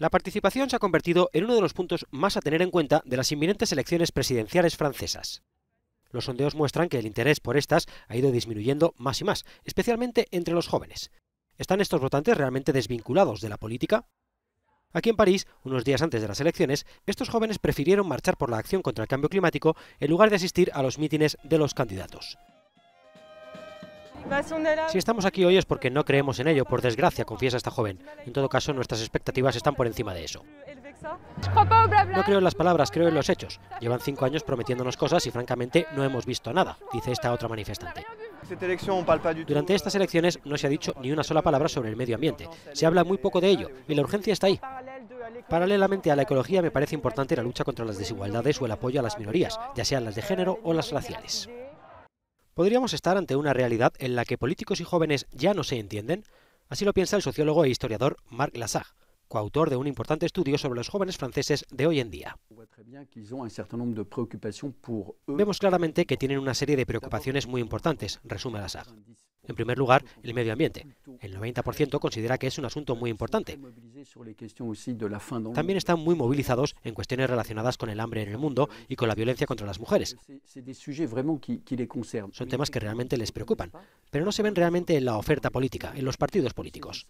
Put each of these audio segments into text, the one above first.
La participación se ha convertido en uno de los puntos más a tener en cuenta de las inminentes elecciones presidenciales francesas. Los sondeos muestran que el interés por estas ha ido disminuyendo más y más, especialmente entre los jóvenes. ¿Están estos votantes realmente desvinculados de la política? Aquí en París, unos días antes de las elecciones, estos jóvenes prefirieron marchar por la acción contra el cambio climático en lugar de asistir a los mítines de los candidatos. Si estamos aquí hoy es porque no creemos en ello, por desgracia, confiesa esta joven. En todo caso, nuestras expectativas están por encima de eso. No creo en las palabras, creo en los hechos. Llevan cinco años prometiéndonos cosas y francamente no hemos visto nada, dice esta otra manifestante. Durante estas elecciones no se ha dicho ni una sola palabra sobre el medio ambiente. Se habla muy poco de ello y la urgencia está ahí. Paralelamente a la ecología me parece importante la lucha contra las desigualdades o el apoyo a las minorías, ya sean las de género o las raciales podríamos estar ante una realidad en la que políticos y jóvenes ya no se entienden, así lo piensa el sociólogo e historiador Marc Lassalle, coautor de un importante estudio sobre los jóvenes franceses de hoy en día. Vemos claramente que tienen una serie de preocupaciones muy importantes, resume Lassalle. En primer lugar, el medio ambiente. El 90% considera que es un asunto muy importante. También están muy movilizados en cuestiones relacionadas con el hambre en el mundo y con la violencia contra las mujeres. Son temas que realmente les preocupan, pero no se ven realmente en la oferta política, en los partidos políticos.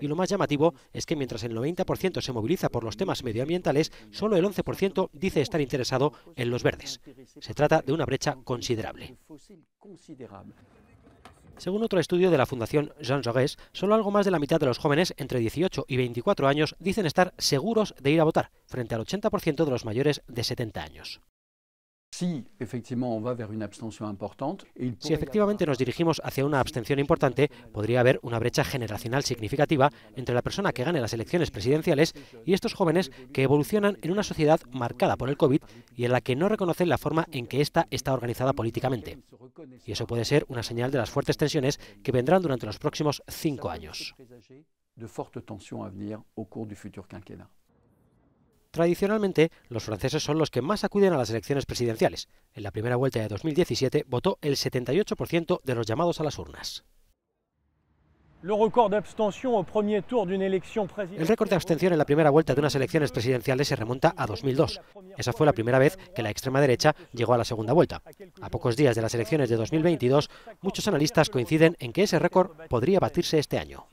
Y lo más llamativo es que mientras el 90% se moviliza por los temas medioambientales, solo el 11% dice estar interesado en los verdes. Se trata de una brecha considerable. Según otro estudio de la Fundación Jean Jaurès, solo algo más de la mitad de los jóvenes entre 18 y 24 años dicen estar seguros de ir a votar, frente al 80% de los mayores de 70 años. Si efectivamente nos dirigimos hacia una abstención importante, podría haber una brecha generacional significativa entre la persona que gane las elecciones presidenciales y estos jóvenes que evolucionan en una sociedad marcada por el COVID y en la que no reconocen la forma en que ésta está organizada políticamente. Y eso puede ser una señal de las fuertes tensiones que vendrán durante los próximos cinco años. De a venir cours Tradicionalmente, los franceses son los que más acuden a las elecciones presidenciales. En la primera vuelta de 2017 votó el 78% de los llamados a las urnas. El récord de abstención en la primera vuelta de unas elecciones presidenciales se remonta a 2002. Esa fue la primera vez que la extrema derecha llegó a la segunda vuelta. A pocos días de las elecciones de 2022, muchos analistas coinciden en que ese récord podría batirse este año.